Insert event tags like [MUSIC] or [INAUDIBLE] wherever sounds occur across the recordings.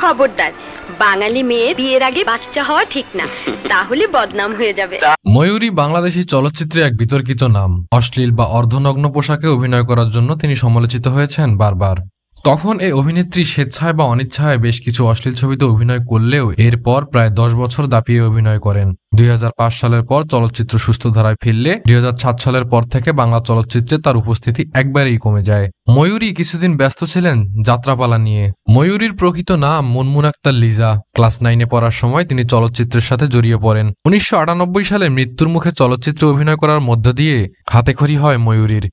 খবরদার বাঙালি মেয়ে বিয়ের আগে বাচ্চা হওয়া ঠিক না [LAUGHS] তাহলে বদনাম হয়ে যাবে ময়ূরী বাংলাদেশি চলচ্চিত্রে এক বিতর্কিত নাম অশ্লীল বা অর্ধনগ্ন পোশাকে অভিনয় করার জন্য তিনি সমালোচিত হয়েছেন বারবার তখন এই অভিনেত্রী স্বেচ্ছায় বা অনিচ্ছায় বেশ কিছু অশ্লীল ছবিতে অভিনয় করলেও এরপর প্রায় দশ বছর দাপিয়ে অভিনয় করেন দুই সালের পর চলচ্চিত্র সুস্থ ধারায় ফিরলে দুই সালের পর থেকে বাংলা চলচ্চিত্রে তার উপস্থিতি একবারেই কমে যায় ময়ূরী কিছুদিন ব্যস্ত ছিলেন যাত্রাপালা নিয়ে ময়ূরীর প্রকৃত নাম মুনমুন আক্তার লিজা ক্লাস নাইনে পড়ার সময় তিনি চলচ্চিত্রের সাথে জড়িয়ে পড়েন উনিশশো সালে মৃত্যুর মুখে চলচ্চিত্রে অভিনয় করার মধ্য দিয়ে হাতেখড়ি হয় ময়ূরীর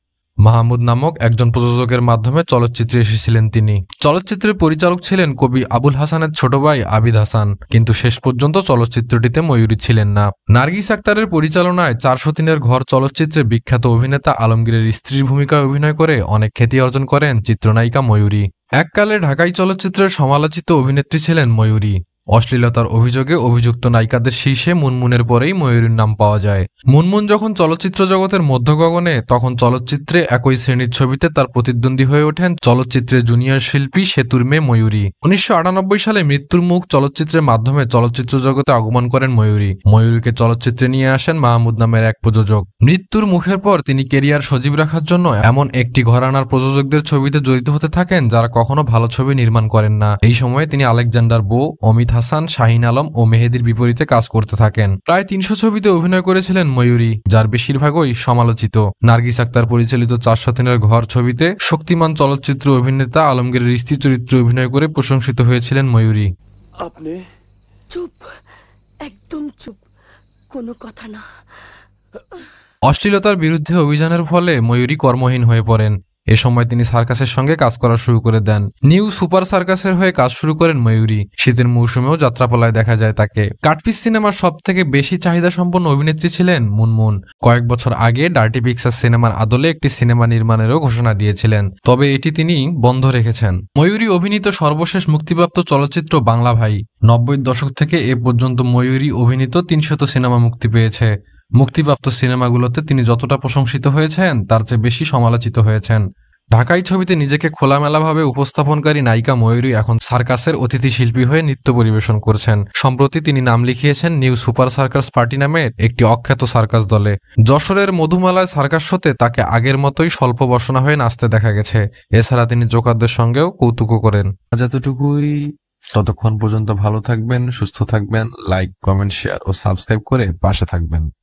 মাহমুদ নামক একজন প্রযোজকের মাধ্যমে চলচ্চিত্রে এসেছিলেন তিনি চলচ্চিত্রের পরিচালক ছিলেন কবি আবুল হাসানের ছোট ভাই আবিদ হাসান কিন্তু শেষ পর্যন্ত চলচ্চিত্রটিতে ময়ূরী ছিলেন না নার্গিস আক্তারের পরিচালনায় চারশো তিনের ঘর চলচ্চিত্রে বিখ্যাত অভিনেতা আলমগীরের স্ত্রীর ভূমিকায় অভিনয় করে অনেক খ্যাতি অর্জন করেন চিত্রনায়িকা ময়ূরী এককালে ঢাকাই চলচ্চিত্রের সমালোচিত অভিনেত্রী ছিলেন ময়ূরী অশ্লীলতার অভিযোগে অভিযুক্ত নায়িকাদের শীর্ষে মুনমুনের পরেই ময়ূরীর নাম পাওয়া যায় মুনমুন যখন চলচ্চিত্র জগতের মধ্যগগনে তখন চলচ্চিত্রে একই শ্রেণীর ছবিতে তার প্রতিদ্বন্দ্বী হয়ে ওঠেন চলচ্চিত্রে জুনিয়র শিল্পী সেতুর মেয়ে ময়ূরী উনিশশো সালে মৃত্যুর মুখ চলচ্চিত্রের মাধ্যমে চলচ্চিত্র জগতে আগমন করেন ময়ূরী ময়ূরীকে চলচ্চিত্রে নিয়ে আসেন মাহমুদ নামের এক প্রযোজক মৃত্যুর মুখের পর তিনি কেরিয়ার সজীব রাখার জন্য এমন একটি ঘরানার প্রযোজকদের ছবিতে জড়িত হতে থাকেন যারা কখনো ভালো ছবি নির্মাণ করেন না এই সময়ে তিনি আলেকজান্ডার বো অমিত হাসান শাহিন আলম ও মেহেদির বিপরীতে কাজ করতে থাকেন প্রায় তিনশো ছবিতে অভিনয় করেছিলেন ময়ূরী যার বেশিরভাগই সমালোচিত নার্গিস আক্তার পরিচালিত চারশো তিনের ঘর ছবিতে শক্তিমান চলচ্চিত্র অভিনেতা আলমগীরের স্ত্রী চরিত্রে অভিনয় করে প্রশংসিত হয়েছিলেন ময়ূরী আপনি চুপ একদম চুপ কোনো কথা না অশ্লীলতার বিরুদ্ধে অভিযানের ফলে ময়ূরী কর্মহীন হয়ে পড়েন এ সময় তিনি সার্কাসের সঙ্গে কাজ করা শুরু করে দেন নিউ সুপার সার্কাসের হয়ে কাজ শুরু করেন ময়ূরী শীতের মৌসুমেও যাত্রাপলায় দেখা যায় তাকে কাটপিস সিনেমার সব থেকে বেশি চাহিদা সম্পন্ন অভিনেত্রী ছিলেন মুনমুন কয়েক বছর আগে ডার্টি পিকচার সিনেমার আদলে একটি সিনেমা নির্মাণেরও ঘোষণা দিয়েছিলেন তবে এটি তিনি বন্ধ রেখেছেন ময়ূরী অভিনীত সর্বশেষ মুক্তিপ্রাপ্ত চলচ্চিত্র বাংলা ভাই নব্বই দশক থেকে এ পর্যন্ত ময়ূরী অভিনীত তিনশত সিনেমা মুক্তি পেয়েছে মুক্তিপ্রাপ্ত সিনেমাগুলোতে তিনি যতটা প্রশংসিত হয়েছেন তার চেয়ে বেশি সমালোচিত হয়েছেন ঢাকাই ছবিতে নিজেকে খোলামেলাভাবে উপস্থাপনকারী নায়িকা ময়ূরী এখন সার্কাসের অতিথি শিল্পী হয়ে নৃত্য পরিবেশন করছেন সম্প্রতি তিনি নাম লিখিয়েছেন নিউ সুপার সার্কাস পার্টি নামের একটি অখ্যাত সার্কাস দলে যশোরের মধুমালায় সার্কাস হতে তাকে আগের মতোই স্বল্প বসনা হয়ে নাচতে দেখা গেছে এছাড়া তিনি জোকারদের সঙ্গেও কৌতুকও করেন যতটুকুই ততক্ষণ পর্যন্ত ভালো থাকবেন সুস্থ থাকবেন লাইক কমেন্ট শেয়ার ও সাবস্ক্রাইব করে পাশে থাকবেন